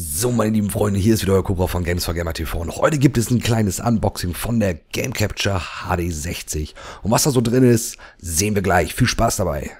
So, meine lieben Freunde, hier ist wieder euer Cobra von Games for Gamer TV und heute gibt es ein kleines Unboxing von der Game Capture HD60. Und was da so drin ist, sehen wir gleich. Viel Spaß dabei!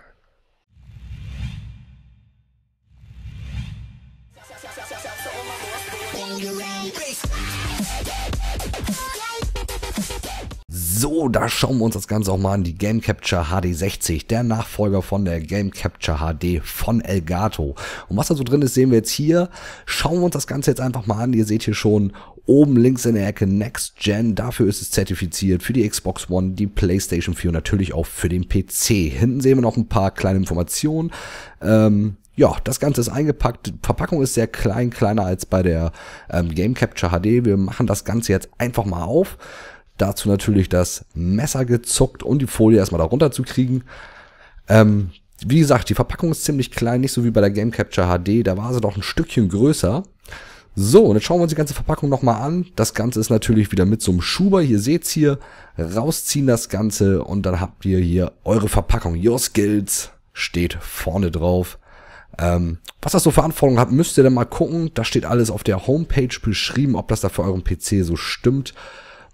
So, da schauen wir uns das Ganze auch mal an. Die Game Capture HD 60, der Nachfolger von der Game Capture HD von Elgato. Und was da so drin ist, sehen wir jetzt hier. Schauen wir uns das Ganze jetzt einfach mal an. Ihr seht hier schon oben links in der Ecke Next Gen. Dafür ist es zertifiziert für die Xbox One, die PlayStation 4 und natürlich auch für den PC. Hinten sehen wir noch ein paar kleine Informationen. Ähm, ja, das Ganze ist eingepackt. Die Verpackung ist sehr klein, kleiner als bei der ähm, Game Capture HD. Wir machen das Ganze jetzt einfach mal auf. Dazu natürlich das Messer gezuckt, und die Folie erstmal da runter zu kriegen. Ähm, wie gesagt, die Verpackung ist ziemlich klein, nicht so wie bei der Game Capture HD. Da war sie doch ein Stückchen größer. So, und jetzt schauen wir uns die ganze Verpackung nochmal an. Das Ganze ist natürlich wieder mit so einem Schuber. Hier seht's hier. Rausziehen das Ganze und dann habt ihr hier eure Verpackung. Your Skills steht vorne drauf. Ähm, was das so für Anforderungen hat, müsst ihr dann mal gucken. Da steht alles auf der Homepage beschrieben, ob das da für euren PC so stimmt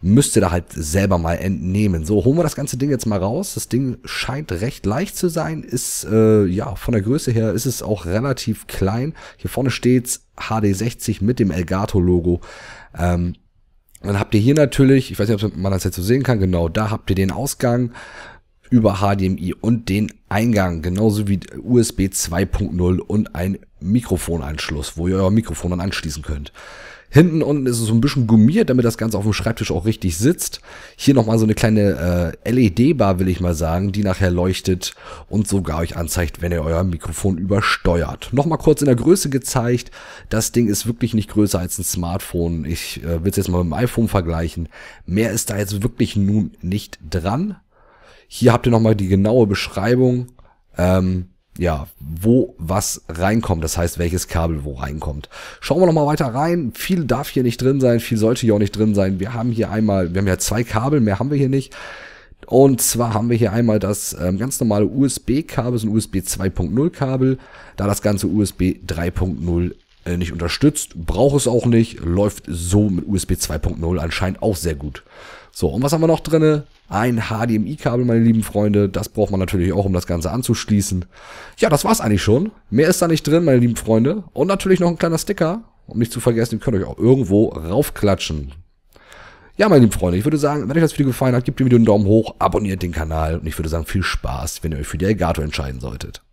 müsst ihr da halt selber mal entnehmen. So, holen wir das ganze Ding jetzt mal raus. Das Ding scheint recht leicht zu sein. Ist, äh, ja, von der Größe her ist es auch relativ klein. Hier vorne steht's HD60 mit dem Elgato-Logo. Ähm, dann habt ihr hier natürlich, ich weiß nicht, ob man das jetzt so sehen kann, genau, da habt ihr den Ausgang über HDMI und den Eingang, genauso wie USB 2.0 und ein Mikrofonanschluss, wo ihr euer Mikrofon dann anschließen könnt. Hinten unten ist es so ein bisschen gummiert, damit das Ganze auf dem Schreibtisch auch richtig sitzt. Hier nochmal so eine kleine äh, LED-Bar, will ich mal sagen, die nachher leuchtet und sogar euch anzeigt, wenn ihr euer Mikrofon übersteuert. Nochmal kurz in der Größe gezeigt. Das Ding ist wirklich nicht größer als ein Smartphone. Ich äh, will es jetzt mal mit dem iPhone vergleichen. Mehr ist da jetzt wirklich nun nicht dran. Hier habt ihr nochmal die genaue Beschreibung. Ähm, ja, wo was reinkommt. Das heißt, welches Kabel wo reinkommt. Schauen wir nochmal weiter rein. Viel darf hier nicht drin sein, viel sollte hier auch nicht drin sein. Wir haben hier einmal, wir haben ja zwei Kabel, mehr haben wir hier nicht. Und zwar haben wir hier einmal das ähm, ganz normale USB-Kabel, so ein USB 2.0 Kabel, da das ganze USB 3.0 äh, nicht unterstützt, braucht es auch nicht, läuft so mit USB 2.0 anscheinend auch sehr gut. So, und was haben wir noch drinne? Ein HDMI-Kabel, meine lieben Freunde. Das braucht man natürlich auch, um das Ganze anzuschließen. Ja, das war's eigentlich schon. Mehr ist da nicht drin, meine lieben Freunde. Und natürlich noch ein kleiner Sticker. Um nicht zu vergessen, den könnt ihr euch auch irgendwo raufklatschen. Ja, meine lieben Freunde, ich würde sagen, wenn euch das Video gefallen hat, gebt dem Video einen Daumen hoch, abonniert den Kanal und ich würde sagen, viel Spaß, wenn ihr euch für die Elgato entscheiden solltet.